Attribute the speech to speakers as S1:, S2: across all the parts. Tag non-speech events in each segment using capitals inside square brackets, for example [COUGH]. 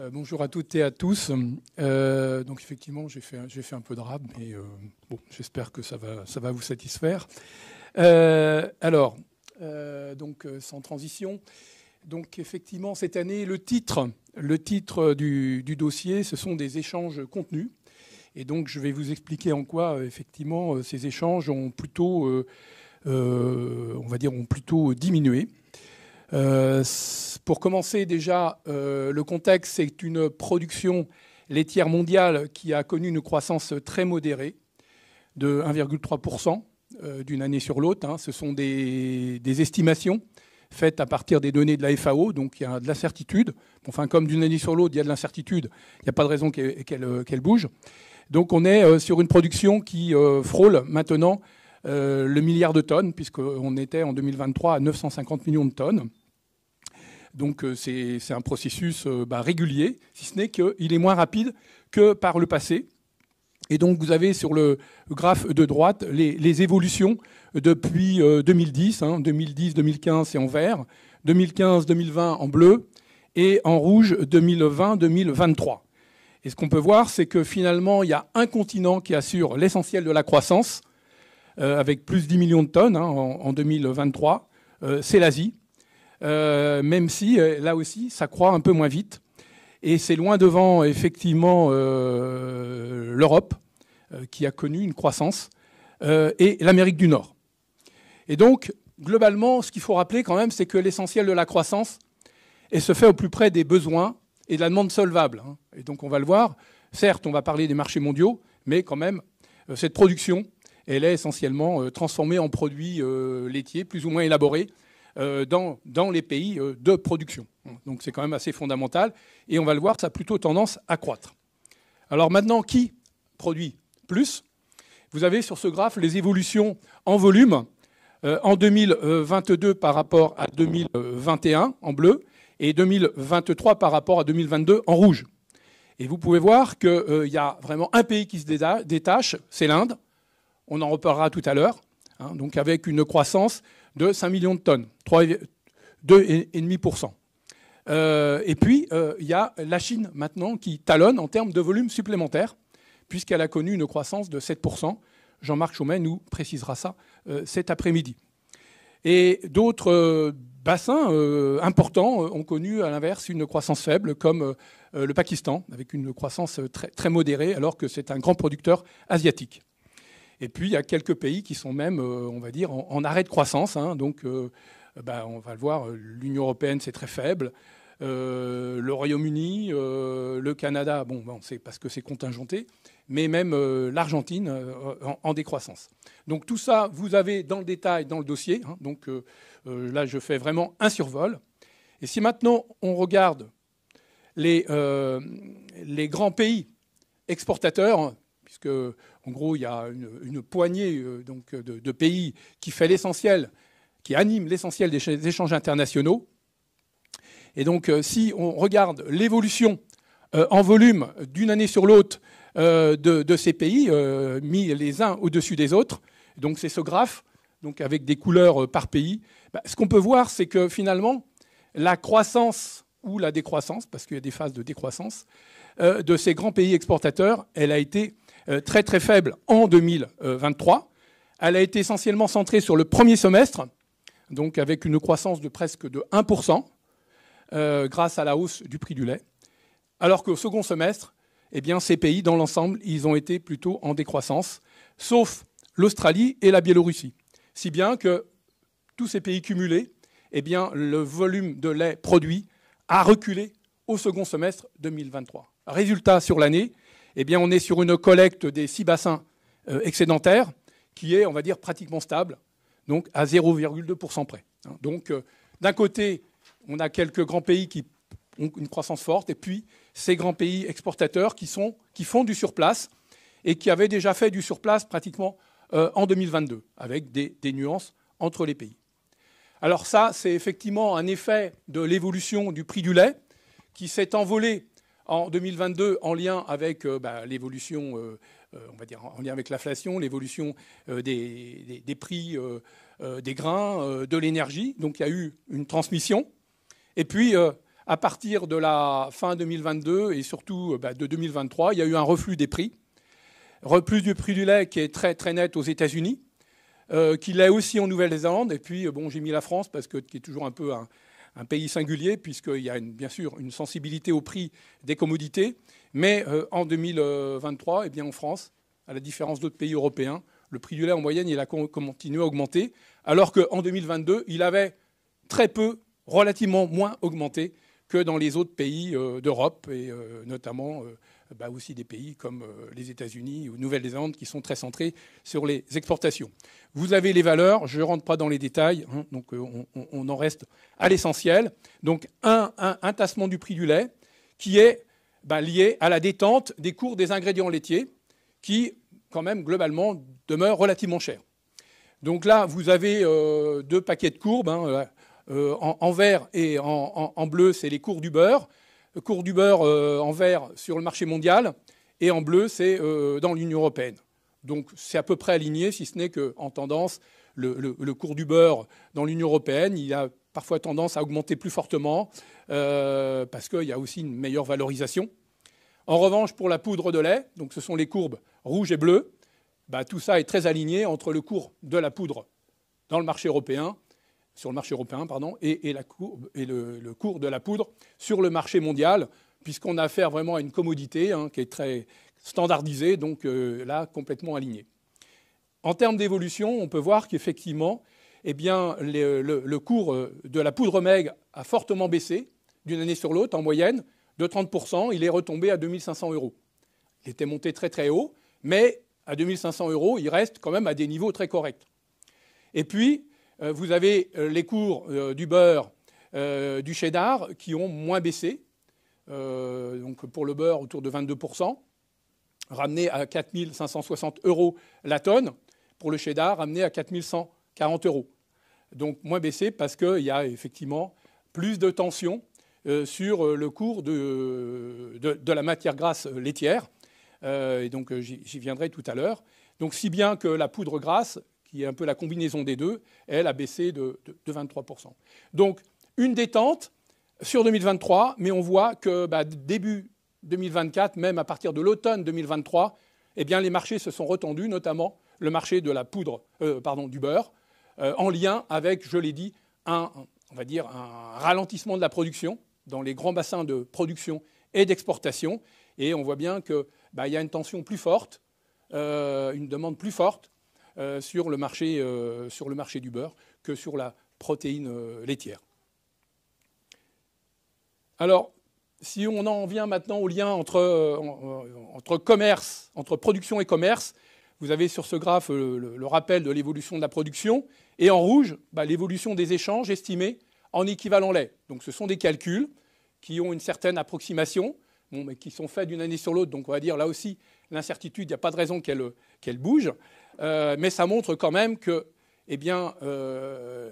S1: Euh, bonjour à toutes et à tous. Euh, donc effectivement, j'ai fait, un peu de rab, mais euh, j'espère que ça va, vous satisfaire. alors, donc sans transition. Donc effectivement, cette année, le titre, le titre du, du, dossier, ce sont des échanges contenus. Et donc, je vais vous expliquer en quoi, effectivement, ces échanges ont plutôt, on va dire, ont plutôt diminué. Euh, pour commencer, déjà, euh, le contexte, c'est une production laitière mondiale qui a connu une croissance très modérée de 1,3% euh, d'une année sur l'autre. Hein. Ce sont des, estimations faites à partir des données de la FAO, donc il y a de l'incertitude. Enfin, comme d'une année sur l'autre, il y a de l'incertitude, il n'y a pas de raison qu'elle bouge. Donc on est sur une production qui frôle maintenant le milliard de tonnes, puisqu'on était en 2023 à 950 millions de tonnes. Donc euh, c'est un processus euh, bah, régulier, si ce n'est qu'il est moins rapide que par le passé. Et donc vous avez sur le graphe de droite les, évolutions depuis 2010, euh, 2010-2015 hein, c'est en vert, 2015-2020 en bleu et en rouge 2020-2023. Et ce qu'on peut voir, c'est que finalement, il y a un continent qui assure l'essentiel de la croissance, avec plus de 10 millions de tonnes hein, en, 2023, c'est l'Asie. Euh, même si, euh, là aussi, ça croît un peu moins vite. Et c'est loin devant, effectivement, euh, l'Europe, qui a connu une croissance, et l'Amérique du Nord. Et donc, globalement, ce qu'il faut rappeler quand même, c'est que l'essentiel de la croissance elle se fait au plus près des besoins et de la demande solvable. Hein. Et donc, on va le voir. Certes, on va parler des marchés mondiaux, mais quand même, cette production, elle est essentiellement transformée en produits laitiers plus ou moins élaborés euh, dans, les pays euh, de production. Donc c'est quand même assez fondamental. Et on va le voir, ça a plutôt tendance à croître. Alors maintenant, qui produit plus Vous avez sur ce graphe les évolutions en volume euh, en 2022 par rapport à 2021 en bleu et 2023 par rapport à 2022 en rouge. Et vous pouvez voir que il y a vraiment un pays qui se détache, c'est l'Inde. On en reparlera tout à l'heure. Hein, donc avec une croissance de 5 millions de tonnes, 2,5%. Euh, et puis, euh, il y a la Chine maintenant qui talonne en termes de volume supplémentaire, puisqu'elle a connu une croissance de 7%. Jean-Marc Chaumet nous précisera ça euh, cet après-midi. Et d'autres euh, bassins importants ont connu, à l'inverse, une croissance faible, comme le Pakistan, avec une croissance très modérée, alors que c'est un grand producteur asiatique. Et puis, il y a quelques pays qui sont même, euh, on va dire, en, arrêt de croissance. Hein. donc, euh, bah, on va le voir, l'Union européenne, c'est très faible. Euh, le Royaume-Uni, le Canada, bon, c'est parce que c'est contingenté, mais même l'Argentine en, décroissance. Donc tout ça, vous avez dans le détail dans le dossier. Hein. donc là, je fais vraiment un survol. Et si maintenant on regarde les, les grands pays exportateurs, puisque en gros, il y a une, poignée euh, donc, de, pays qui fait l'essentiel, qui anime l'essentiel des échanges internationaux. Et donc, euh, si on regarde l'évolution euh, en volume d'une année sur l'autre de, ces pays, mis les uns au-dessus des autres, donc c'est ce graphe, donc avec des couleurs par pays, bah, ce qu'on peut voir, c'est que finalement, la croissance ou la décroissance, parce qu'il y a des phases de décroissance, de ces grands pays exportateurs, elle a été euh, très très faible en 2023. Elle a été essentiellement centrée sur le premier semestre, donc avec une croissance de presque de 1%, euh, grâce à la hausse du prix du lait. Alors qu'au second semestre, eh bien, ces pays, dans l'ensemble, ils ont été plutôt en décroissance, sauf l'Australie et la Biélorussie. Si bien que tous ces pays cumulés, eh bien, le volume de lait produit a reculé au second semestre 2023. Résultat sur l'année, eh bien, on est sur une collecte des six bassins euh, excédentaires qui est, on va dire, pratiquement stable, donc à 0,2% près. Hein. Donc, euh, d'un côté, on a quelques grands pays qui ont une croissance forte, et puis ces grands pays exportateurs qui, sont, qui font du surplace et qui avaient déjà fait du surplace pratiquement euh, en 2022, avec des, nuances entre les pays. Alors ça, c'est effectivement un effet de l'évolution du prix du lait qui s'est envolé en 2022, en lien avec euh, bah, l'évolution, euh, euh, on va dire en lien avec l'inflation, l'évolution des, prix des grains, de l'énergie. Donc il y a eu une transmission. Et puis, à partir de la fin 2022 et surtout bah, de 2023, il y a eu un reflux des prix. Reflux du prix du lait qui est très, très net aux États-Unis, qui l'est aussi en Nouvelle-Zélande. Et puis, bon, j'ai mis la France parce que qui est toujours un peu un, un pays singulier, puisqu'il y a bien sûr une sensibilité au prix des commodités. Mais euh, en 2023, eh bien, en France, à la différence d'autres pays européens, le prix du lait en moyenne, il a continué à augmenter, alors qu'en 2022, il avait très peu, relativement moins augmenté que dans les autres pays euh, d'Europe, et euh, notamment bah, aussi des pays comme euh, les États-Unis ou Nouvelle-Zélande qui sont très centrés sur les exportations. Vous avez les valeurs, je ne rentre pas dans les détails, hein, donc euh, on, en reste à l'essentiel. Donc un, tassement du prix du lait qui est bah, lié à la détente des cours des ingrédients laitiers qui, quand même, globalement, demeurent relativement cher. Donc là, vous avez euh, deux paquets de courbes. Hein, en, vert et en bleu, c'est les cours du beurre cours du beurre euh, en vert sur le marché mondial et en bleu, c'est euh, dans l'Union européenne. Donc c'est à peu près aligné, si ce n'est qu'en tendance, le, cours du beurre dans l'Union européenne, il a parfois tendance à augmenter plus fortement euh, parce qu'il y a aussi une meilleure valorisation. En revanche, pour la poudre de lait, donc ce sont les courbes rouge et bleu, bah, tout ça est très aligné entre le cours de la poudre dans le marché européen sur le marché européen, pardon, et, la courbe, et le, cours de la poudre sur le marché mondial, puisqu'on a affaire vraiment à une commodité hein, qui est très standardisée, donc euh, là, complètement alignée. En termes d'évolution, on peut voir qu'effectivement, eh bien, le, le, cours euh, de la poudre MEG a fortement baissé d'une année sur l'autre, en moyenne, de 30%. Il est retombé à 2500 euros. Il était monté très très haut, mais à 2500 euros, il reste quand même à des niveaux très corrects. Et puis, euh, vous avez euh, les cours euh, du beurre, du cheddar qui ont moins baissé. donc pour le beurre autour de 22%, ramené à 4 560 euros la tonne. Pour le cheddar, ramené à 140 euros. Donc moins baissé parce qu'il y a effectivement plus de tension sur le cours de, de, de la matière grasse laitière. et donc j'y viendrai tout à l'heure. Donc si bien que la poudre grasse qui est un peu la combinaison des deux, elle a baissé de, 23%. Donc une détente sur 2023, mais on voit que bah, début 2024, même à partir de l'automne 2023, eh bien, les marchés se sont retendus, notamment le marché de la poudre, euh, pardon, du beurre, euh, en lien avec, je l'ai dit, un, on va dire, un ralentissement de la production dans les grands bassins de production et d'exportation. Et on voit bien qu'il bah, y a une tension plus forte, euh, une demande plus forte euh, sur, le marché, euh, sur le marché du beurre que sur la protéine euh, laitière. Alors, si on en vient maintenant au lien entre, entre commerce, entre production et commerce, vous avez sur ce graphe le, rappel de l'évolution de la production, et en rouge, bah, l'évolution des échanges estimés en équivalent lait. Donc ce sont des calculs qui ont une certaine approximation, mais qui sont faits d'une année sur l'autre, donc on va dire là aussi, l'incertitude, il n'y a pas de raison qu'elle qu'elle bouge. Euh, mais ça montre quand même que eh bien, euh,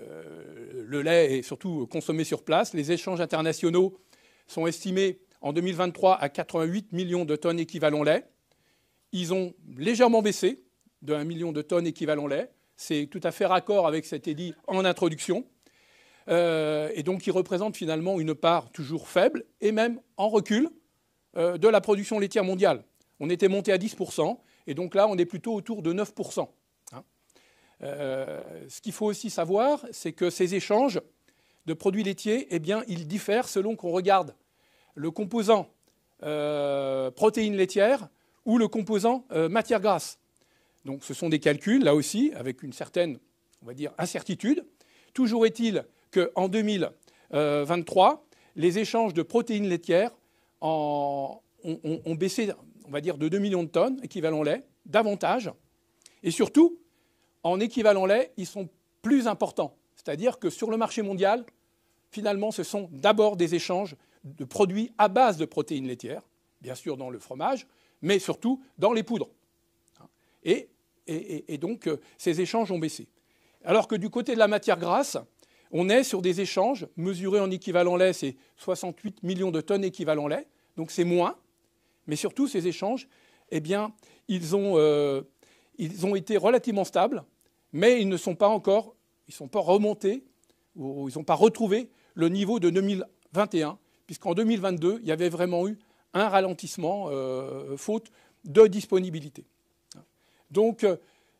S1: le lait est surtout consommé sur place. Les échanges internationaux sont estimés en 2023 à 88 millions de tonnes équivalent lait. Ils ont légèrement baissé de 1 million de tonnes équivalent lait. C'est tout à fait raccord avec ce qui cet dit en introduction. Euh, et donc, ils représentent finalement une part toujours faible et même en recul de la production laitière mondiale. On était monté à 10%, et donc là, on est plutôt autour de 9%. Hein. Euh, ce qu'il faut aussi savoir, c'est que ces échanges de produits laitiers, eh bien, ils diffèrent selon qu'on regarde le composant euh, protéines laitières ou le composant euh, matière grasse. Donc ce sont des calculs, là aussi, avec une certaine, on va dire, incertitude. Toujours est-il qu'en 2023, les échanges de protéines laitières ont baissé on va dire, de 2 millions de tonnes, équivalent lait, davantage. Et surtout, en équivalent lait, ils sont plus importants. C'est-à-dire que sur le marché mondial, finalement, ce sont d'abord des échanges de produits à base de protéines laitières, bien sûr dans le fromage, mais surtout dans les poudres. Et, donc, euh, ces échanges ont baissé. Alors que du côté de la matière grasse, on est sur des échanges mesurés en équivalent lait, c'est 68 millions de tonnes équivalent lait, donc c'est moins. Mais surtout, ces échanges, eh bien, ils ont, euh, ils ont été relativement stables, mais ils ne sont pas encore, ils sont pas remontés, ou ils n'ont pas retrouvé le niveau de 2021, puisqu'en 2022, il y avait vraiment eu un ralentissement euh, faute de disponibilité. Donc,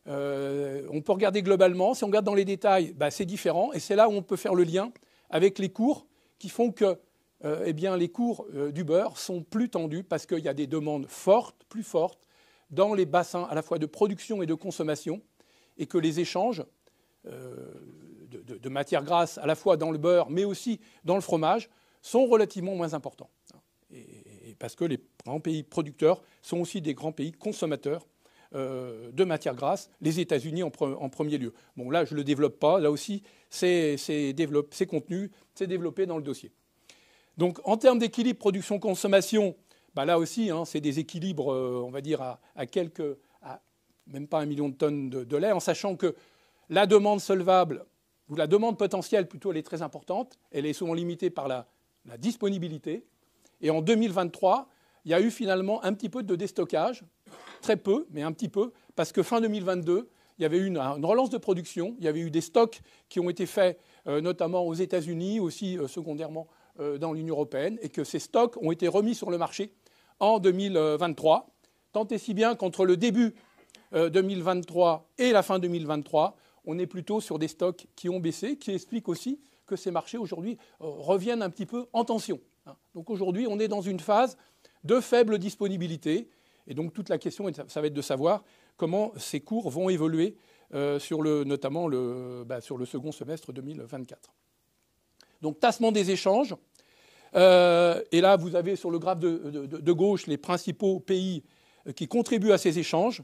S1: euh, on peut regarder globalement. Si on regarde dans les détails, bah, c'est différent. Et c'est là où on peut faire le lien avec les cours qui font que euh, eh bien, les cours euh, du beurre sont plus tendus parce qu'il y a des demandes fortes, plus fortes, dans les bassins à la fois de production et de consommation, et que les échanges euh, de, matières grasses, à la fois dans le beurre, mais aussi dans le fromage, sont relativement moins importants. Et, parce que les grands pays producteurs sont aussi des grands pays consommateurs de matières grasses, les États-Unis en, premier lieu. Bon, là, je ne le développe pas. Là aussi, c'est contenu, c'est développé dans le dossier. Donc en termes d'équilibre production-consommation, bah, là aussi, hein, c'est des équilibres, euh, on va dire, à, quelques, même pas un million de tonnes de, lait, en sachant que la demande solvable, ou la demande potentielle plutôt, elle est très importante. Elle est souvent limitée par la, disponibilité. Et en 2023, il y a eu finalement un petit peu de déstockage, très peu, mais un petit peu, parce que fin 2022, il y avait eu une, relance de production, il y avait eu des stocks qui ont été faits euh, notamment aux États-Unis, aussi euh, secondairement euh, dans l'Union européenne et que ces stocks ont été remis sur le marché en 2023. Tant et si bien qu'entre le début 2023 euh, et la fin 2023, on est plutôt sur des stocks qui ont baissé, qui explique aussi que ces marchés aujourd'hui euh, reviennent un petit peu en tension. Hein. Donc aujourd'hui, on est dans une phase de faible disponibilité. Et donc toute la question, ça va être de savoir comment ces cours vont évoluer sur le, notamment le, bah, sur le second semestre 2024. Donc tassement des échanges. Euh, et là, vous avez sur le graphe de, gauche les principaux pays euh, qui contribuent à ces échanges.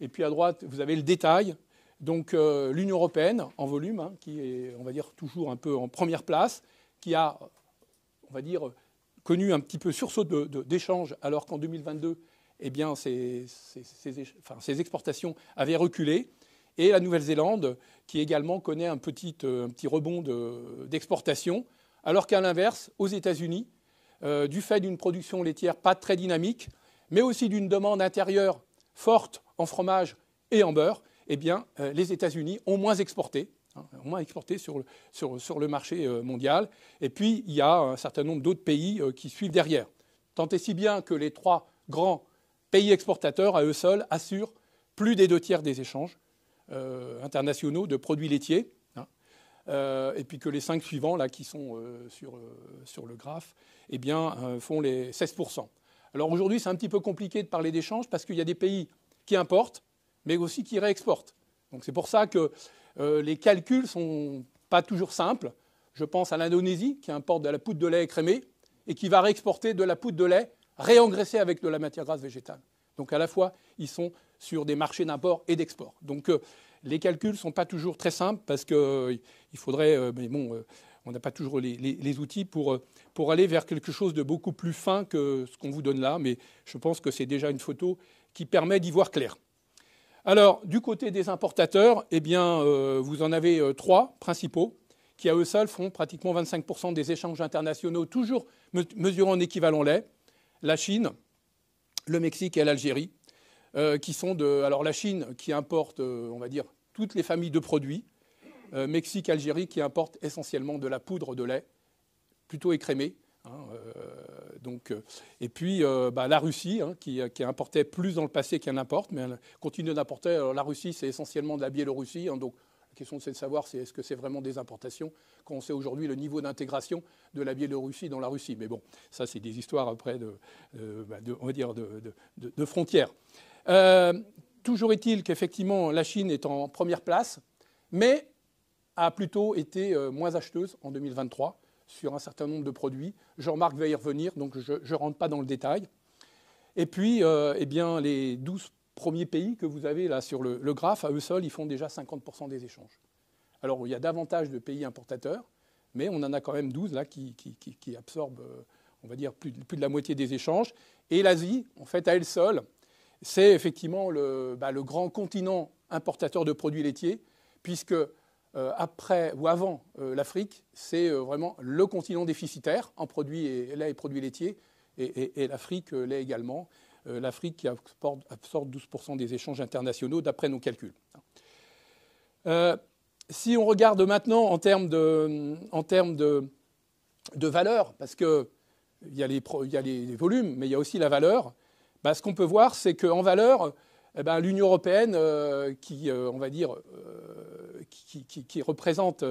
S1: Et puis à droite, vous avez le détail. Donc euh, l'Union européenne, en volume, hein, qui est, on va dire, toujours un peu en première place, qui a, on va dire, connu un petit peu sursaut d'échanges, alors qu'en 2022, eh bien, ces exportations avaient reculé et la Nouvelle-Zélande, qui également connaît un petit, euh, rebond d'exportation, alors qu'à l'inverse, aux États-Unis, euh, du fait d'une production laitière pas très dynamique, mais aussi d'une demande intérieure forte en fromage et en beurre, eh bien, euh, les États-Unis ont moins exporté, hein, ont moins exporté sur le, marché mondial. Et puis, il y a un certain nombre d'autres pays qui suivent derrière. Tant et si bien que les trois grands pays exportateurs, à eux seuls, assurent plus des deux tiers des échanges euh, internationaux de produits laitiers. Hein, euh, et puis que les cinq suivants, là, qui sont euh, sur, sur le graphe, eh bien, font les 16%. Alors aujourd'hui, c'est un petit peu compliqué de parler d'échanges parce qu'il y a des pays qui importent, mais aussi qui réexportent. Donc c'est pour ça que les calculs ne sont pas toujours simples. Je pense à l'Indonésie qui importe de la poudre de lait écrémée et qui va réexporter de la poudre de lait réengraissée avec de la matière grasse végétale. Donc à la fois, ils sont sur des marchés d'import et d'export. Donc euh, les calculs ne sont pas toujours très simples parce qu'il euh, faudrait, euh, mais bon, on n'a pas toujours les, outils pour, pour aller vers quelque chose de beaucoup plus fin que ce qu'on vous donne là, mais je pense que c'est déjà une photo qui permet d'y voir clair. Alors, du côté des importateurs, eh bien, vous en avez trois principaux qui, à eux seuls, font pratiquement 25% des échanges internationaux, toujours mesurant en équivalent lait, la Chine, le Mexique et l'Algérie. Euh, qui sont de. Alors la Chine qui importe, euh, on va dire, toutes les familles de produits. Euh, Mexique, Algérie qui importe essentiellement de la poudre de lait, plutôt écrémée. Hein, donc, et puis bah, la Russie hein, qui, qui, importait plus dans le passé qu'elle n'importe, mais elle continue d'importer. La Russie, c'est essentiellement de la Biélorussie. Hein, donc la question, c'est de savoir c'est, est-ce que c'est vraiment des importations quand on sait aujourd'hui le niveau d'intégration de la Biélorussie dans la Russie. Mais bon, ça, c'est des histoires après de bah, on va dire de, de frontières. Euh, toujours est-il qu'effectivement, la Chine est en première place, mais a plutôt été euh, moins acheteuse en 2023 sur un certain nombre de produits. Jean-Marc va y revenir, donc je ne rentre pas dans le détail. Et puis, euh, eh bien, les 12 premiers pays que vous avez là sur le, graphe, à eux seuls, ils font déjà 50% des échanges. Alors, il y a davantage de pays importateurs, mais on en a quand même 12 là qui, absorbent, on va dire, plus plus de la moitié des échanges. Et l'Asie, en fait, à elle seule, c'est effectivement bah, le, grand continent importateur de produits laitiers, puisque euh, après ou avant euh, l'Afrique, c'est euh, vraiment le continent déficitaire en produits et, lait et produits laitiers, et, l'Afrique l'est également. L'Afrique qui absorbe, 12% des échanges internationaux d'après nos calculs. si on regarde maintenant en termes de, en de, valeur, parce qu'il y, y, a les volumes, mais il y a aussi la valeur, bah, ce qu'on peut voir, c'est qu'en valeur, eh ben, l'Union européenne, euh, qui, euh, on va dire, euh, qui, représente,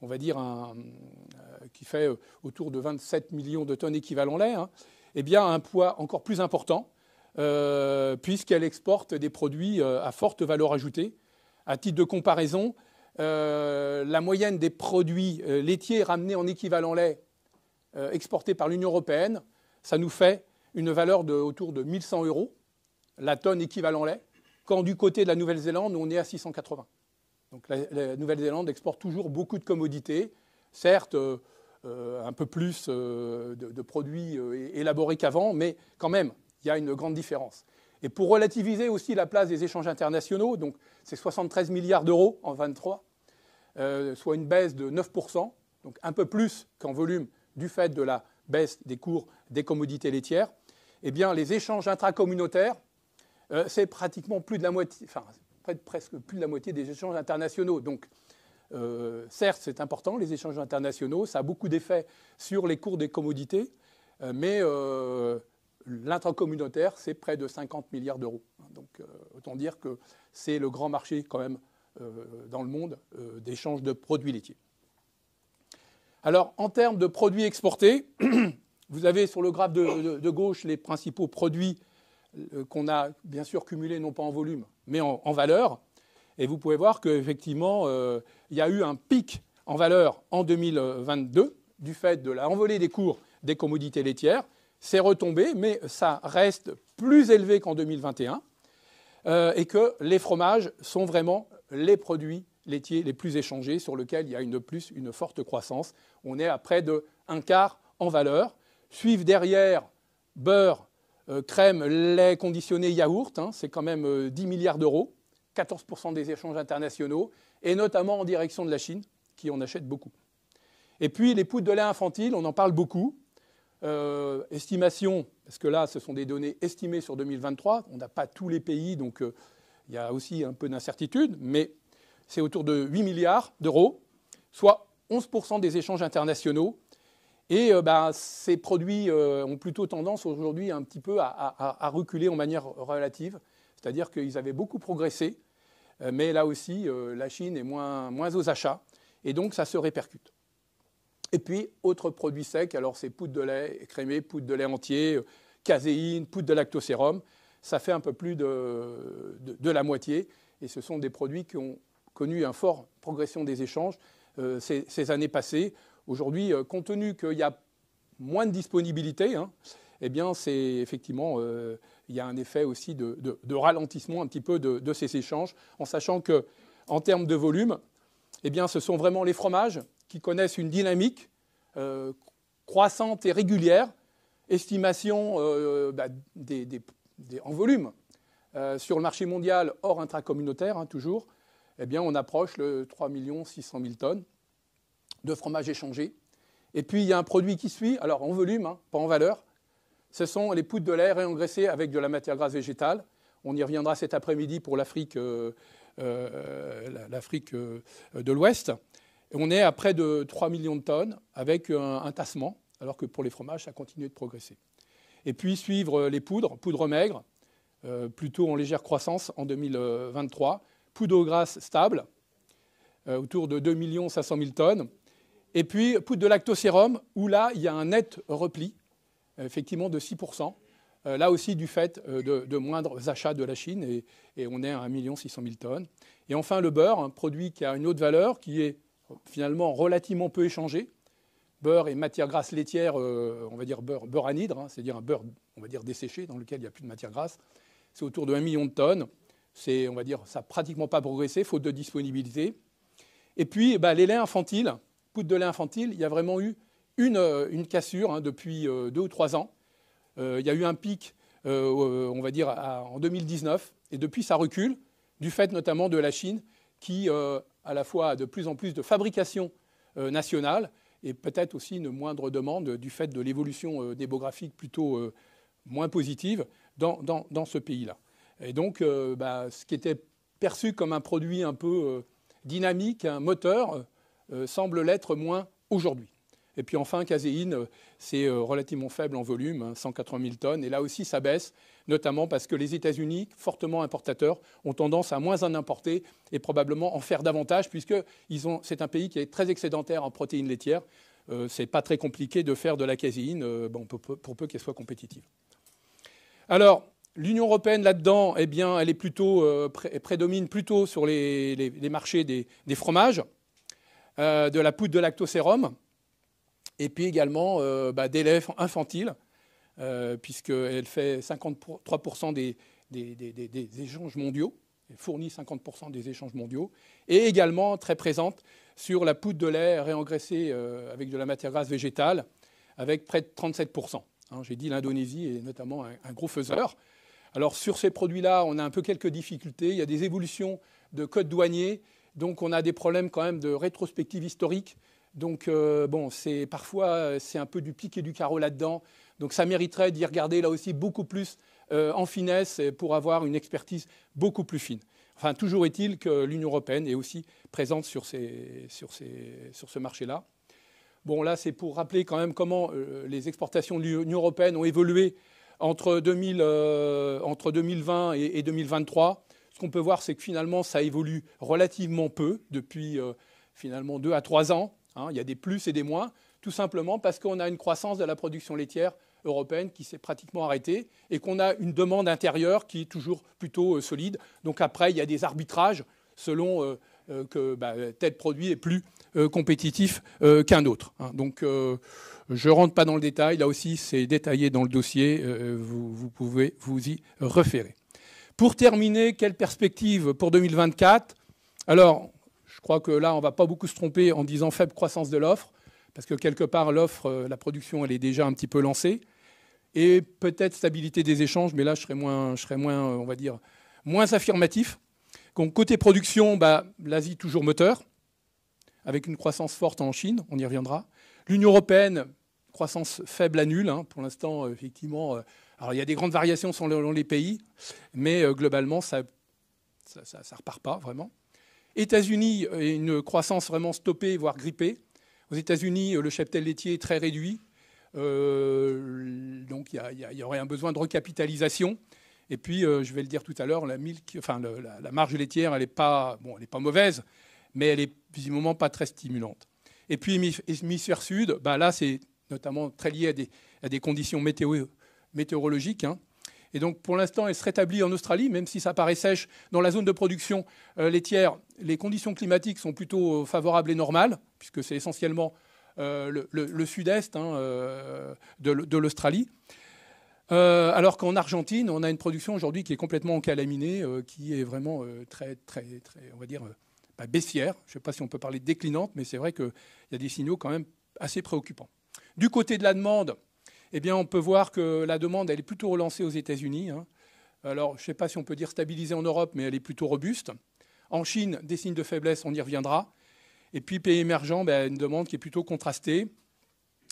S1: on va dire, qui fait autour de 27 millions de tonnes équivalent lait, eh bien, a un poids encore plus important, puisqu'elle exporte des produits à forte valeur ajoutée. À titre de comparaison, la moyenne des produits laitiers ramenés en équivalent lait exportés par l'Union européenne, ça nous fait une valeur de autour de 1100 euros, la tonne équivalent lait, quand du côté de la Nouvelle-Zélande, on est à 680. Donc la, Nouvelle-Zélande exporte toujours beaucoup de commodités, certes euh, euh, un peu plus euh, de, produits élaborés qu'avant, mais quand même, il y a une grande différence. Et pour relativiser aussi la place des échanges internationaux, donc c'est 73 milliards d'euros en 23, soit une baisse de 9%, donc un peu plus qu'en volume du fait de la baisse des cours des commodités laitières eh bien, les échanges intracommunautaires, euh, c'est pratiquement plus de la moitié, enfin, presque plus de la moitié des échanges internationaux. Donc, euh, certes, c'est important, les échanges internationaux, ça a beaucoup d'effets sur les cours des commodités, euh, mais l'intracommunautaire, c'est près de 50 milliards d'euros. Donc, autant dire que c'est le grand marché, quand même, dans le monde, d'échanges de produits laitiers. Alors, en termes de produits exportés, [CLEARS THROAT] Vous avez sur le graphe de, gauche les principaux produits euh, qu'on a bien sûr cumulés, non pas en volume, mais en, valeur. Et vous pouvez voir qu'effectivement, euh, il y a eu un pic en valeur en 2022 du fait de la envolée des cours des commodités laitières. C'est retombé, mais ça reste plus élevé qu'en 2021 euh, et que les fromages sont vraiment les produits laitiers les plus échangés sur lesquels il y a une, plus, une forte croissance. On est à près de un quart en valeur. Suivent derrière beurre, euh, crème, lait conditionné, yaourt. Hein, c'est quand même 10 euh, milliards d'euros, 14% des échanges internationaux, et notamment en direction de la Chine, qui en achète beaucoup. Et puis les poudres de lait infantile, on en parle beaucoup. Euh, estimation, parce que là, ce sont des données estimées sur 2023. On n'a pas tous les pays, donc il y a aussi un peu d'incertitude, mais c'est autour de 8 milliards d'euros, soit 11% des échanges internationaux et euh, bah, ces produits euh, ont plutôt tendance aujourd'hui un petit peu à, reculer en manière relative, c'est-à-dire qu'ils avaient beaucoup progressé, euh, mais là aussi, la Chine est moins, aux achats, et donc ça se répercute. Et puis, autres produits secs, alors c'est poudre de lait crémé, poudre de lait entier, caséine, poudre de lactosérum, ça fait un peu plus de, la moitié, et ce sont des produits qui ont connu une forte progression des échanges ces années passées. Aujourd'hui, euh, compte tenu qu'il y a moins de disponibilité, hein, eh bien, c'est effectivement, euh, il y a un effet aussi de, ralentissement un petit peu de, ces échanges, en sachant que, en termes de volume, eh bien, ce sont vraiment les fromages qui connaissent une dynamique euh, croissante et régulière, estimation bah, en volume. sur le marché mondial hors intracommunautaire, hein, toujours, eh bien, on approche le 3 600 000 tonnes de fromage échangé. Et puis il y a un produit qui suit, alors en volume, hein, pas en valeur. Ce sont les poudres de l'air réengraissées avec de la matière grasse végétale. On y reviendra cet après-midi pour l'Afrique euh, euh, euh, de l'Ouest. On est à près de 3 millions de tonnes avec un, tassement, alors que pour les fromages, ça continue de progresser. Et puis suivre les poudres, poudre maigre, plutôt en légère croissance en 2023, poudre grasse stable, autour de 2 500 000 tonnes, et puis, poudre de lactosérum, où là, il y a un net repli, effectivement, de 6%. Euh, là aussi, du fait euh, de, moindres achats de la Chine, et, on est à 1,6 600 000 tonnes. Et enfin, le beurre, un produit qui a une haute valeur, qui est finalement relativement peu échangé. Beurre et matière grasse laitière, euh, on va dire beurre, beurre anhydre, hein, c'est-à-dire un beurre, on va dire desséché, dans lequel il n'y a plus de matière grasse. C'est autour de 1 million de tonnes. C'est, on va dire, ça n'a pratiquement pas progressé, faute de disponibilité. Et puis, bah, les laits infantiles, de lait infantile, il y a vraiment eu une, euh, une cassure hein, depuis euh, deux ou trois ans. Euh, il y a eu un pic, on va dire, en 2019, et depuis ça recule, du fait notamment de la Chine, qui à la fois a de plus en plus de fabrication nationale, et peut-être aussi une moindre demande du fait de l'évolution démographique plutôt moins positive dans, dans, dans ce pays-là. Et donc, bah, ce qui était perçu comme un produit un peu dynamique, un moteur, euh, semble l'être moins aujourd'hui. Et puis enfin, caséine, euh, c'est euh, relativement faible en volume, 180 hein, 000 tonnes. Et là aussi, ça baisse, notamment parce que les États-Unis, fortement importateurs, ont tendance à moins en importer et probablement en faire davantage, puisque c'est un pays qui est très excédentaire en protéines laitières. Ce n'est pas très compliqué de faire de la caséine, pour, peu, qu'elle soit compétitive. Alors, l'Union européenne là-dedans, eh elle est plutôt, prédomine plutôt sur les, marchés des fromages. Euh, de la poudre de lactosérum, et puis également euh, bah, d'élèves infantiles, euh, puisqu'elle fait 53% des, échanges mondiaux, fournit 50% des échanges mondiaux, et également très présente sur la poudre de lait réengraissée avec de la matière grasse végétale, avec près de 37%. Hein, j'ai dit l'Indonésie est notamment un gros faiseur. Alors sur ces produits-là, on a un peu quelques difficultés. Il y a des évolutions de codes douaniers donc on a des problèmes quand même de rétrospective historique. Donc euh, bon, c'est parfois euh, c'est un peu du pic et du carreau là-dedans. Donc ça mériterait d'y regarder là aussi beaucoup plus euh, en finesse pour avoir une expertise beaucoup plus fine. Enfin, toujours est-il que l'Union européenne est aussi présente sur, sur, ce marché-là. Bon, là, c'est pour rappeler quand même comment les exportations de l'Union européenne ont évolué entre, 2020 et 2023 ce qu'on peut voir, c'est que finalement, ça évolue relativement peu depuis euh, finalement deux à trois ans. Hein. il y a des plus et des moins, tout simplement parce qu'on a une croissance de la production laitière européenne qui s'est pratiquement arrêtée et qu'on a une demande intérieure qui est toujours plutôt euh, solide. Donc après, il y a des arbitrages selon euh, que bah, tel produit est plus compétitif qu'un autre. Hein. Donc je ne rentre pas dans le détail, là aussi c'est détaillé dans le dossier, vous pouvez vous y référer. Pour terminer, quelles perspectives pour 2024 Alors, je crois que là, on ne va pas beaucoup se tromper en disant faible croissance de l'offre, parce que quelque part, l'offre, euh, la production, elle est déjà un petit peu lancée. Et peut-être stabilité des échanges, mais là, je serais moins, je moins euh, on va dire, moins affirmatif. Donc, côté production, bah, l'Asie toujours moteur, avec une croissance forte en Chine, on y reviendra. L'Union européenne, croissance faible à nulle. Hein, pour l'instant, euh, effectivement, alors il y a des grandes variations selon les pays, mais euh, globalement, ça ça, repart pas vraiment. États-Unis, euh, une croissance vraiment stoppée, voire grippée. Aux États-Unis, euh, le cheptel laitier est très réduit. donc il y, aurait un besoin de recapitalisation. Et puis, je vais le dire tout à l'heure, la, marge laitière, elle n'est pas, bon, elle pas mauvaise, mais elle est visiblement pas très stimulante. Et puis, hémisphère sud, bah, là, c'est notamment très lié à des, à des conditions météo Météorologique, hein. Et donc, pour l'instant, elle se rétablit en Australie, même si ça paraît sèche. Dans la zone de production euh, laitière, les conditions climatiques sont plutôt euh, favorables et normales, puisque c'est essentiellement euh, le, sud-est hein, de, l'Australie. alors qu'en Argentine, on a une production aujourd'hui qui est complètement encalaminée, qui est vraiment très, très, très, on va dire, baissière. Je ne sais pas si on peut parler de déclinante, mais c'est vrai qu'il y a des signaux quand même assez préoccupants. Du côté de la demande, eh on peut voir que la demande elle est plutôt relancée aux États-Unis. Hein. Alors, je ne sais pas si on peut dire stabilisée en Europe, mais elle est plutôt robuste. En Chine, des signes de faiblesse, on y reviendra. Et puis, pays émergents, ben, une demande qui est plutôt contrastée.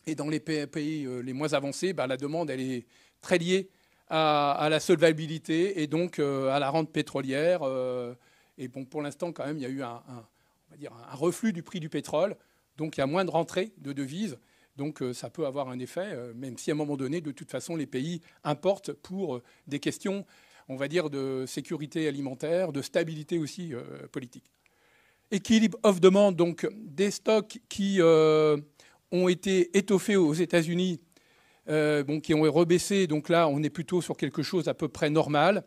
S1: Et dans les pays euh, les moins avancés, ben, la demande elle est très liée à, la solvabilité et donc euh, à la rente pétrolière. Euh. et bon, pour l'instant, quand même, il y a eu un, dire, un reflux du prix du pétrole. Donc, il y a moins de rentrées de devises. Donc euh, ça peut avoir un effet, euh, même si à un moment donné, de toute façon, les pays importent pour euh, des questions, on va dire, de sécurité alimentaire, de stabilité aussi politique. Équilibre off-demande, donc des stocks qui ont été étoffés aux États-Unis, qui ont été rebaissés, donc là on est plutôt sur quelque chose à peu près normal,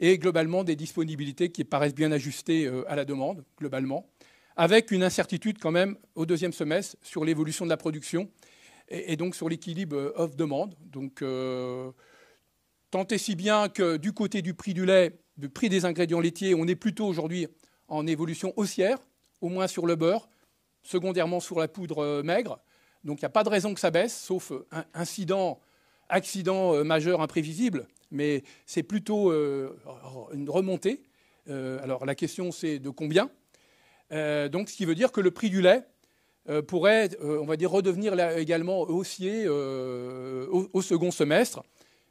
S1: et globalement des disponibilités qui paraissent bien ajustées à la demande, globalement avec une incertitude quand même au deuxième semestre sur l'évolution de la production et, donc sur l'équilibre euh, offre-demande. Donc, euh, tant et si bien que du côté du prix du lait, du prix des ingrédients laitiers, on est plutôt aujourd'hui en évolution haussière, au moins sur le beurre, secondairement sur la poudre euh, maigre. Donc il n'y a pas de raison que ça baisse, sauf un incident, accident majeur imprévisible, mais c'est plutôt une remontée. alors la question c'est de combien euh, donc, ce qui veut dire que le prix du lait euh, pourrait, euh, on va dire, redevenir également haussier au, second semestre.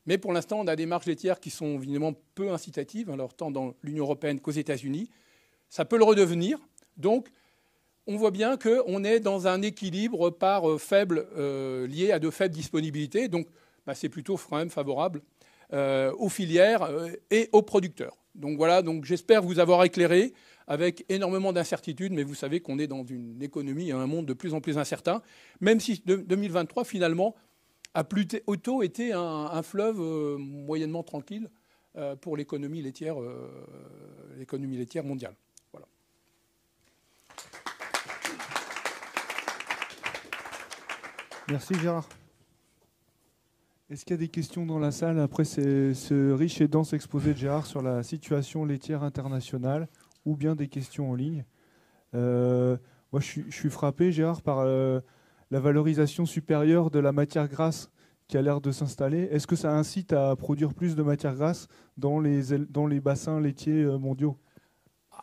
S1: Mais pour l'instant, on a des marges laitières qui sont évidemment peu incitatives, hein, alors tant dans l'Union européenne qu'aux États-Unis. Ça peut le redevenir. Donc, on voit bien qu'on est dans un équilibre par faible lié à de faibles disponibilités. Donc, bah, c'est plutôt quand même favorable aux filières et aux producteurs. Donc voilà, donc j'espère vous avoir éclairé avec énormément d'incertitudes, mais vous savez qu'on est dans une économie et un monde de plus en plus incertain, même si 2023, finalement, a plutôt été un, fleuve euh, moyennement tranquille euh, pour euh, l'économie laitière, mondiale. Voilà.
S2: Merci Gérard. Est-ce qu'il y a des questions dans la salle après ce riche et dense exposé de Gérard sur la situation laitière internationale ou bien des questions en ligne. Euh, moi, je suis, frappé, Gérard, par euh, la valorisation supérieure de la matière grasse qui a l'air de s'installer. Est-ce que ça incite à produire plus de matière grasse dans les, dans les bassins laitiers euh, mondiaux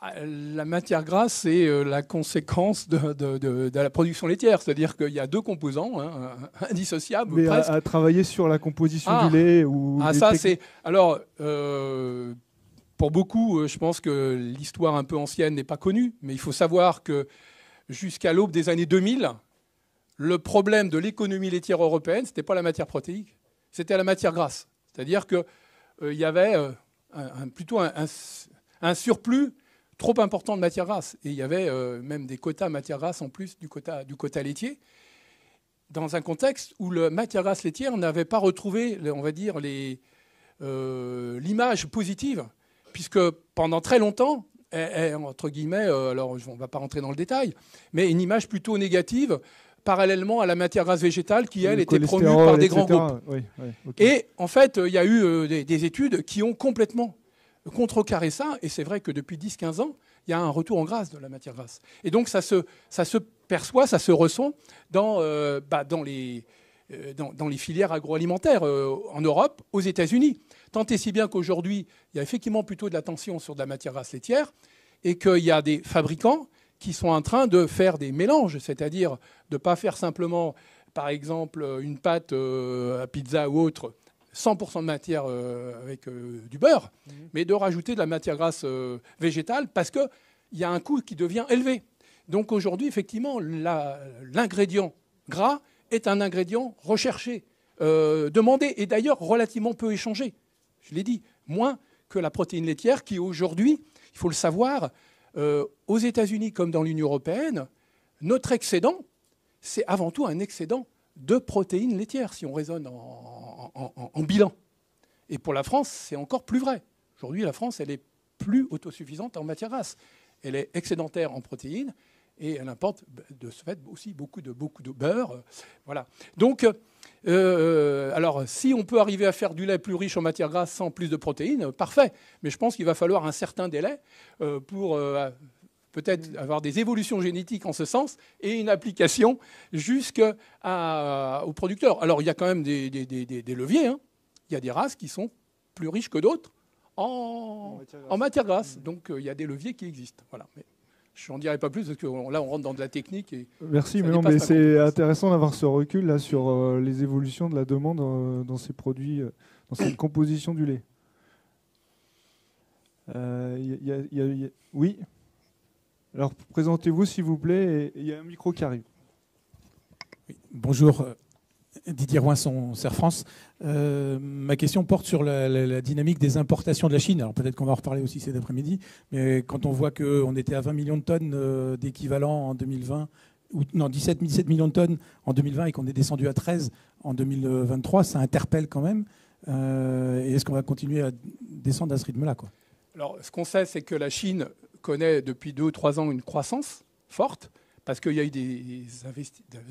S1: ah, la matière grasse, c'est la conséquence de, la production laitière. C'est-à-dire qu'il y a deux composants hein, [LAUGHS] indissociables. Mais À,
S2: travailler sur la composition du ah. lait ou. Ah, ça, c'est.
S1: Alors, pour beaucoup, euh, je pense que l'histoire un peu ancienne n'est pas connue, mais il faut savoir que jusqu'à l'aube des années 2000, le problème de l'économie laitière européenne, ce n'était pas la matière protéique, c'était la matière grasse. C'est-à-dire qu'il euh, y avait euh, plutôt un, surplus trop important de matière grasse. Et il y avait même des quotas matière grasse en plus du quota, du quota laitier, dans un contexte où la matière grasse laitière n'avait pas retrouvé, on va dire, l'image positive puisque pendant très longtemps, eh, eh, entre guillemets, euh, alors on ne va pas rentrer dans le détail, mais une image plutôt négative parallèlement à la matière grasse végétale qui, elle, était promue par des grands groupes. Et en fait, il y a eu euh, des, études qui ont complètement contrecarré ça, et c'est vrai que depuis 10-15 ans, il y a un retour en grâce de la matière grasse. Et donc ça se, perçoit, ça se ressent dans, euh, bah, les, filières agroalimentaires en Europe, aux États-Unis. Tant et si bien qu'aujourd'hui, il y a effectivement plutôt de la tension sur de la matière grasse laitière et qu'il y a des fabricants qui sont en train de faire des mélanges, c'est-à-dire de ne pas faire simplement, par exemple, une pâte euh, à pizza ou autre, 100% de matière euh, avec euh, du beurre, mhm. mais de rajouter de la matière grasse végétale parce qu'il y a un coût qui devient élevé. Donc aujourd'hui, effectivement, l'ingrédient gras est un ingrédient recherché, demandé et d'ailleurs relativement peu échangé je l'ai dit, moins que la protéine laitière qui aujourd'hui, il faut le savoir, euh, aux États-Unis comme dans l'Union européenne, notre excédent, c'est avant tout un excédent de protéines laitières, si on raisonne en, en bilan. Et pour la France, c'est encore plus vrai. Aujourd'hui, la France, elle est plus autosuffisante en matière grasse. Elle est excédentaire en protéines et elle importe de ce fait aussi beaucoup de, beaucoup de beurre. Voilà. Donc, euh, euh, alors, si on peut arriver à faire du lait plus riche en matière grasse sans plus de protéines, parfait. Mais je pense qu'il va falloir un certain délai euh, pour peut-être mm. avoir des évolutions génétiques en ce sens et une application jusqu'au producteur. Alors, il y a quand même des, leviers. Hein. Il y a des races qui sont plus riches que d'autres en, matière mm. grasse. Donc, il y a des leviers qui existent. Voilà. Je n'en dirai pas plus parce que là, on rentre dans de la technique. Merci, mais, mais c'est
S2: intéressant d'avoir ce recul là sur euh, les évolutions de la demande euh, dans ces produits, euh, dans cette composition du lait. oui. Alors présentez-vous s'il vous plaît. Il y a un micro qui arrive.
S1: bonjour, Didier Roinson, Serre France. Euh, ma question porte sur la, dynamique des importations de la Chine. Alors peut-être qu'on va en reparler aussi cet après-midi, mais quand on voit qu'on était à 20 millions de tonnes euh, d'équivalent en 2020, ou non, 17, 17 millions de tonnes en 2020 et qu'on est descendu à 13 en 2023, ça interpelle quand même. Euh, et est-ce qu'on va continuer à descendre à ce rythme-là quoi Alors ce qu'on sait, c'est que la Chine connaît depuis 2 ou 3 ans une croissance forte, parce qu'il y a eu des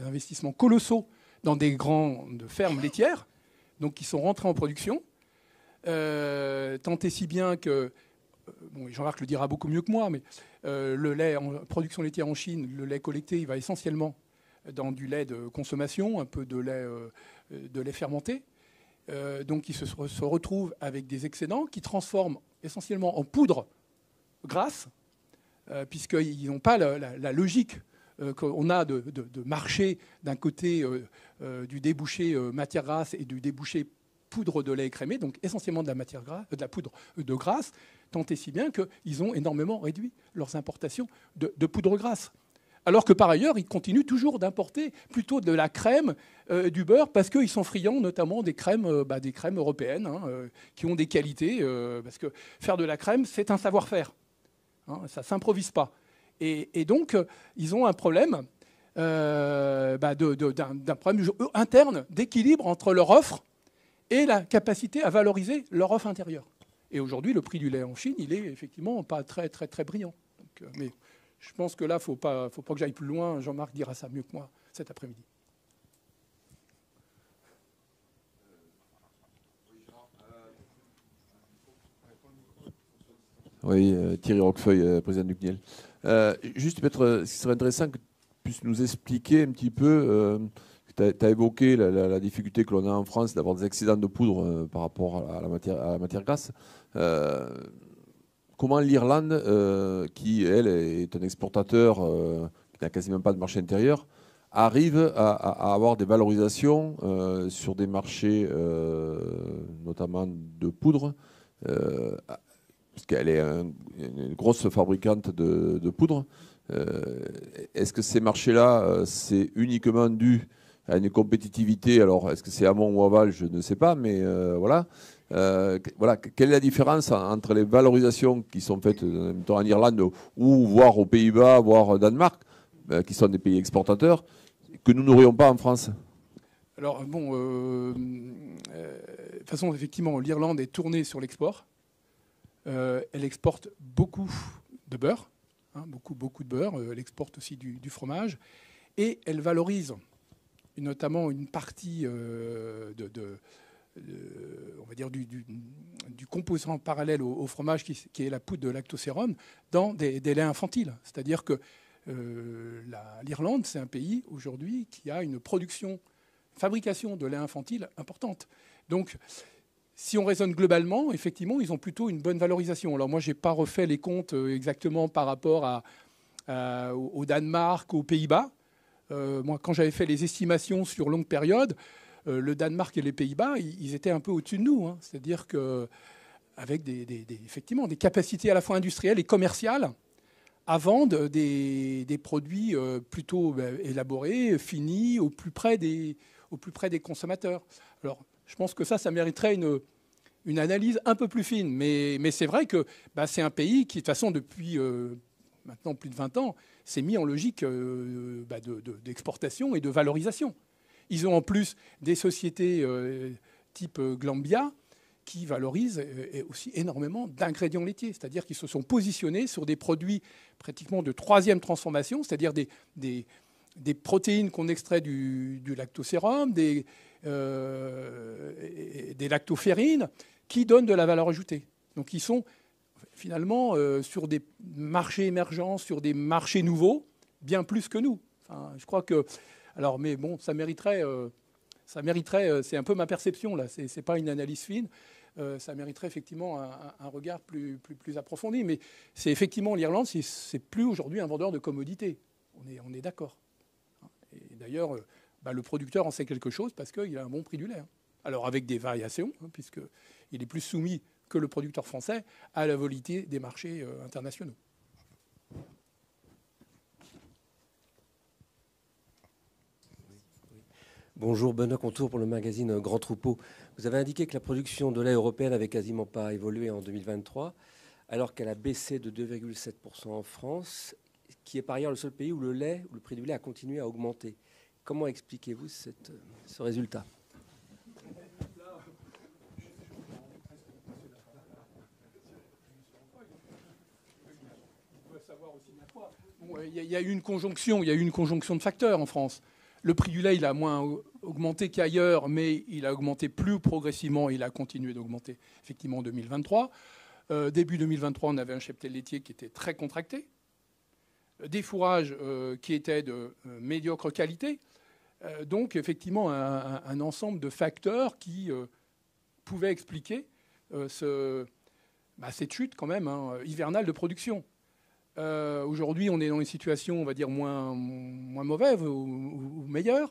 S1: investissements colossaux dans des grandes fermes laitières, donc qui sont rentrées en production. Euh, tant et si bien que, euh, bon, Jean-Marc le dira beaucoup mieux que moi, mais euh, le lait en production laitière en Chine, le lait collecté, il va essentiellement dans du lait de consommation, un peu de lait, de lait fermenté. donc, il se, retrouve avec des excédents qui transforment essentiellement en poudre grasse, puisqu'ils n'ont pas la logique euh, qu'on a de, marché d'un côté euh, euh, du débouché matière grasse et du débouché poudre de lait crémé, donc essentiellement de la, matière de la poudre de grasse, tant et si bien qu'ils ont énormément réduit leurs importations de, poudre grasse. Alors que par ailleurs, ils continuent toujours d'importer plutôt de la crème, du beurre, parce qu'ils sont friands notamment des crèmes, bah, des crèmes européennes, hein, qui ont des qualités, parce que faire de la crème, c'est un savoir-faire. Hein, ça ne s'improvise pas. Et, donc, euh, ils ont un problème, euh, bah, d'un problème interne d'équilibre entre leur offre et la capacité à valoriser leur offre intérieure. Et aujourd'hui, le prix du lait en Chine, il est effectivement pas très, très, très brillant. Euh, mais je pense que là, il ne faut pas que j'aille plus loin. Jean-Marc dira ça mieux que moi cet après-midi.
S3: Oui, Thierry Roquefeuille, président du CNIL. Euh, juste peut-être, ce serait intéressant que tu puisses nous expliquer un petit peu. Euh, tu as, évoqué la, difficulté que l'on a en France d'avoir des excédents de poudre euh, par rapport à la, matière, grasse comment l'Irlande, qui elle est un exportateur qui n'a quasiment pas de marché intérieur, arrive à, avoir des valorisations sur des marchés, notamment de poudre, qu'elle est une grosse fabricante de, poudre. Euh, est-ce que ces marchés-là, euh, c'est uniquement dû à une compétitivité Alors, est-ce que c'est amont ou aval Je ne sais pas, mais euh, voilà. voilà, quelle est la différence entre les valorisations qui sont faites en Irlande ou voire aux Pays-Bas, voire au Danemark, qui sont des pays exportateurs, que nous n'aurions pas en France
S1: Alors bon, de toute façon effectivement, l'Irlande est tournée sur l'export. Euh, elle exporte beaucoup de beurre, hein, beaucoup, beaucoup de beurre. Euh, elle exporte aussi du, fromage. Et elle valorise notamment une partie euh, de, on va dire du, composant parallèle au, fromage qui, est la poudre de lactosérum dans des, laits infantiles. C'est-à-dire que l'Irlande, c'est un pays aujourd'hui qui a une production, fabrication de lait infantile importante. Donc, si on raisonne globalement, effectivement, ils ont plutôt une bonne valorisation. Alors moi, je n'ai pas refait les comptes euh, exactement par rapport au Danemark, aux Pays-Bas. Euh, moi, quand j'avais fait les estimations sur longue période, euh, le Danemark et les Pays-Bas, ils, étaient un peu au-dessus de nous. Hein. C'est-à-dire que avec des, effectivement des capacités à la fois industrielles et commerciales à vendre des, produits plutôt ben, élaborés, finis, au plus près des, au plus près des consommateurs. Alors, je pense que ça, ça mériterait une, une analyse un peu plus fine. Mais, mais c'est vrai que bah, c'est un pays qui, de toute façon, depuis euh, maintenant plus de 20 ans, s'est mis en logique euh, bah, d'exportation et de valorisation. Ils ont en plus des sociétés euh, type Glambia qui valorisent aussi énormément d'ingrédients laitiers, c'est-à-dire qu'ils se sont positionnés sur des produits pratiquement de troisième transformation, c'est-à-dire des, des, protéines qu'on extrait du, du lactosérum, des, euh, des lactoférines, qui donnent de la valeur ajoutée. Donc ils sont finalement euh, sur des marchés émergents, sur des marchés nouveaux, bien plus que nous. Enfin, je crois que... Alors, mais bon, ça mériterait... Euh, ça mériterait, c'est un peu ma perception là, c'est, n'est pas une analyse fine, ça mériterait effectivement un, regard plus, plus, plus, approfondi. Mais c'est effectivement l'Irlande, c'est plus aujourd'hui un vendeur de commodités. On est, on est d'accord. Et d'ailleurs, bah, le producteur en sait quelque chose parce qu'il a un bon prix du lait. Hein. Alors avec des variations, hein, puisqu'il est plus soumis que le producteur français à la volatilité des marchés euh, internationaux.
S3: Bonjour, Benoît Contour pour le magazine Grand Troupeau. Vous avez indiqué que la production de lait européenne avait quasiment pas évolué en 2023, alors qu'elle a baissé de 2,7% en France, qui est par ailleurs le seul pays où le lait, où le prix du lait a continué à augmenter. Comment expliquez-vous ce résultat
S1: Il y a eu une conjonction, il y a eu une conjonction de facteurs en France. Le prix du lait, il a moins augmenté qu'ailleurs, mais il a augmenté plus progressivement et il a continué d'augmenter effectivement en 2023. Euh, début 2023, on avait un cheptel laitier qui était très contracté, des fourrages euh, qui étaient de euh, médiocre qualité. Euh, donc effectivement un, ensemble de facteurs qui euh, pouvaient expliquer euh, bah, cette chute quand même hein, hivernale de production. Aujourd'hui, on est dans une situation, on va dire, moins, mauvaise ou, meilleure,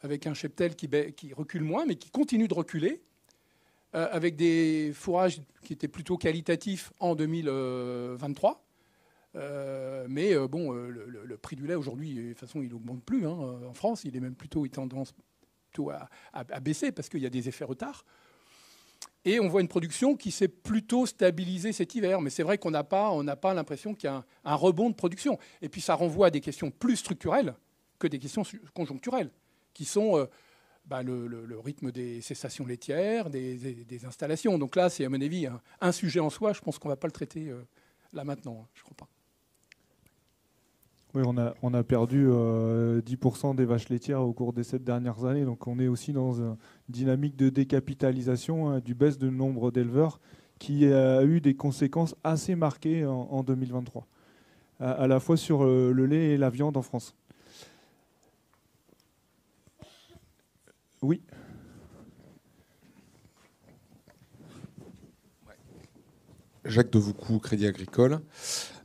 S1: avec un cheptel qui, qui, recule moins, mais qui continue de reculer, avec des fourrages qui étaient plutôt qualitatifs en 2023. Euh, mais euh, bon, euh, le, prix du lait aujourd'hui, de toute façon, il n'augmente plus hein, en France. Il est même plutôt, il tendance plutôt à, baisser parce qu'il y a des effets retard. Et on voit une production qui s'est plutôt stabilisée cet hiver. Mais c'est vrai qu'on n'a pas, on pas l'impression qu'il y a un, rebond de production. Et puis ça renvoie à des questions plus structurelles que des questions conjoncturelles, qui sont bah, le, rythme des cessations laitières, des, installations. Donc là, c'est à mon avis un, sujet en soi. Je pense qu'on ne va pas le traiter là maintenant. Hein, je ne crois pas.
S2: Oui, on a, on a perdu 10% euh, des vaches laitières au cours des sept dernières années. Donc on est aussi dans une dynamique de décapitalisation hein, du baisse de nombre d'éleveurs qui a eu des conséquences assez marquées en, 2023, à, la fois sur euh, le, lait et la viande en France. Oui. Jacques Devoucou, Crédit Agricole.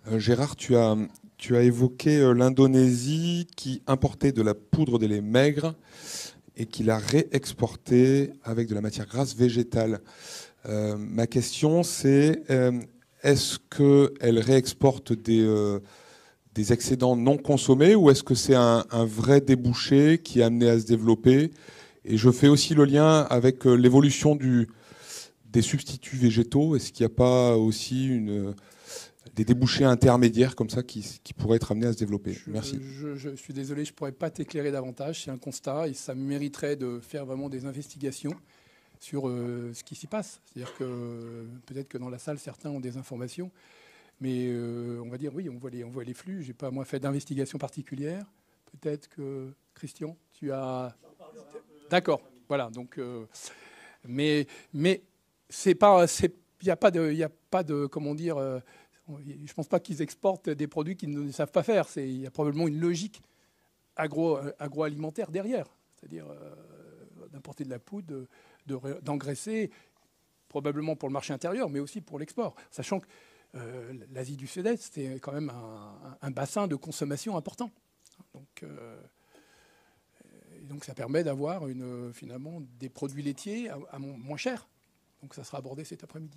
S2: Euh, Gérard, tu as tu as évoqué euh, l'Indonésie qui importait de la poudre des lait maigres et qui l'a réexportée avec de la matière grasse végétale. Euh, ma question, c'est euh, est-ce qu'elle réexporte des, des, excédents non consommés ou est-ce que c'est un, vrai débouché qui est amené à se développer Et je fais aussi le lien avec l'évolution des substituts végétaux. Est-ce qu'il n'y a pas aussi une des débouchés intermédiaires comme ça qui, pourraient être amenés à se développer je, Merci.
S1: Euh, je, suis désolé, je ne pourrais pas t'éclairer davantage. C'est un constat et ça mériterait de faire vraiment des investigations sur euh, ce qui s'y passe. C'est-à-dire que euh, peut-être que dans la salle, certains ont des informations, mais on va dire oui, on voit les, flux. Je n'ai pas moi fait d'investigation particulière. Peut-être que Christian, tu as. D'accord, voilà. Donc, mais mais c'est pas, il n'y a pas de, il a pas de, comment dire je ne pense pas qu'ils exportent des produits qu'ils ne savent pas faire. Il y a probablement une logique agro, euh, agroalimentaire derrière. C'est-à-dire euh, d'importer de la poudre, d'engraisser, probablement pour le marché intérieur, mais aussi pour l'export. Sachant que euh, l'Asie du Sud-Est, c'est quand même un, bassin de consommation important. Donc, donc ça permet d'avoir finalement des produits laitiers à moins cher. Donc ça sera abordé cet après-midi.